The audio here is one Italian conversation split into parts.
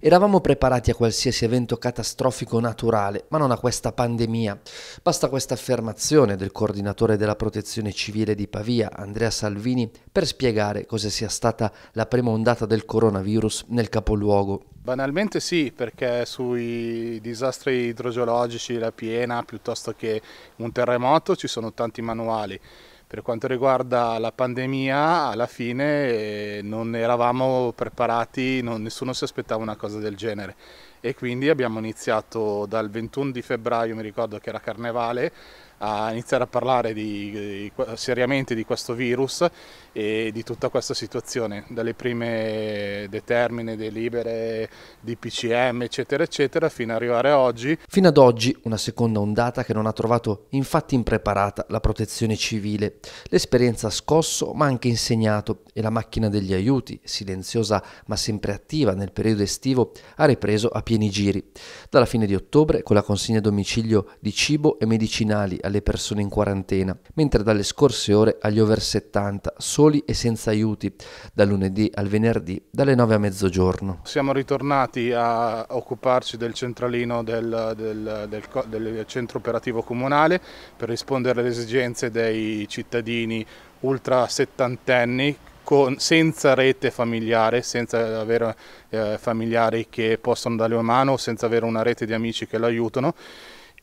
Eravamo preparati a qualsiasi evento catastrofico naturale, ma non a questa pandemia. Basta questa affermazione del coordinatore della protezione civile di Pavia, Andrea Salvini, per spiegare cosa sia stata la prima ondata del coronavirus nel capoluogo. Banalmente sì, perché sui disastri idrogeologici, la piena, piuttosto che un terremoto, ci sono tanti manuali. Per quanto riguarda la pandemia, alla fine eh, non eravamo preparati, non, nessuno si aspettava una cosa del genere e quindi abbiamo iniziato dal 21 di febbraio, mi ricordo che era carnevale, a iniziare a parlare di, di, seriamente di questo virus e di tutta questa situazione, dalle prime determine, delibere, DPCM, eccetera, eccetera, fino ad arrivare a oggi. Fino ad oggi una seconda ondata che non ha trovato infatti impreparata la protezione civile. L'esperienza ha scosso ma anche insegnato e la macchina degli aiuti, silenziosa ma sempre attiva nel periodo estivo, ha ripreso a pieni giri. Dalla fine di ottobre, con la consegna a domicilio di cibo e medicinali alle persone in quarantena, mentre dalle scorse ore agli over 70, soli e senza aiuti, dal lunedì al venerdì dalle 9 a mezzogiorno. Siamo ritornati a occuparci del centralino del, del, del, del centro operativo comunale per rispondere alle esigenze dei cittadini ultra settantenni con, senza rete familiare, senza avere eh, familiari che possono dare una mano, senza avere una rete di amici che lo aiutano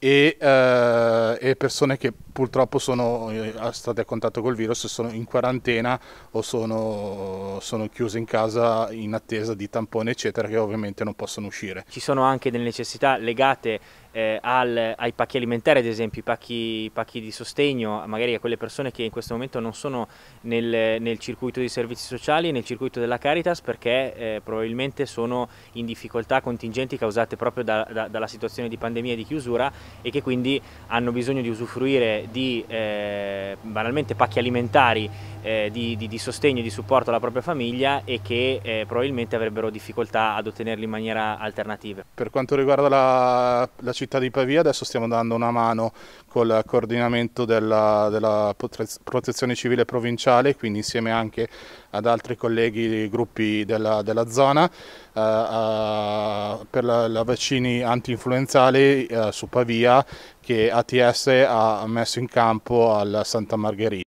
e, eh, e, persone che purtroppo sono eh, state a contatto col virus sono in quarantena o sono, sono, chiuse in casa in attesa di tampone eccetera che ovviamente non possono uscire. Ci sono anche delle necessità legate eh, al, ai pacchi alimentari, ad esempio, i pacchi, pacchi, di sostegno, magari a quelle persone che in questo momento non sono nel, nel circuito dei servizi sociali nel circuito della Caritas perché eh, probabilmente sono in difficoltà contingenti causate proprio da, da, dalla situazione di pandemia e di chiusura e che quindi hanno bisogno di usufruire di eh, banalmente pacchi alimentari eh, di, di, di, sostegno e di supporto alla propria famiglia e che eh, probabilmente avrebbero difficoltà ad ottenerli in maniera alternativa. Per quanto riguarda la, la città di Pavia adesso stiamo dando una mano col coordinamento della, della protezione civile provinciale, quindi insieme anche ad altri colleghi gruppi della, della zona eh, eh, per la, la vaccini anti-influenzali eh, su Pavia che ATS ha messo in campo al Santa Margherita.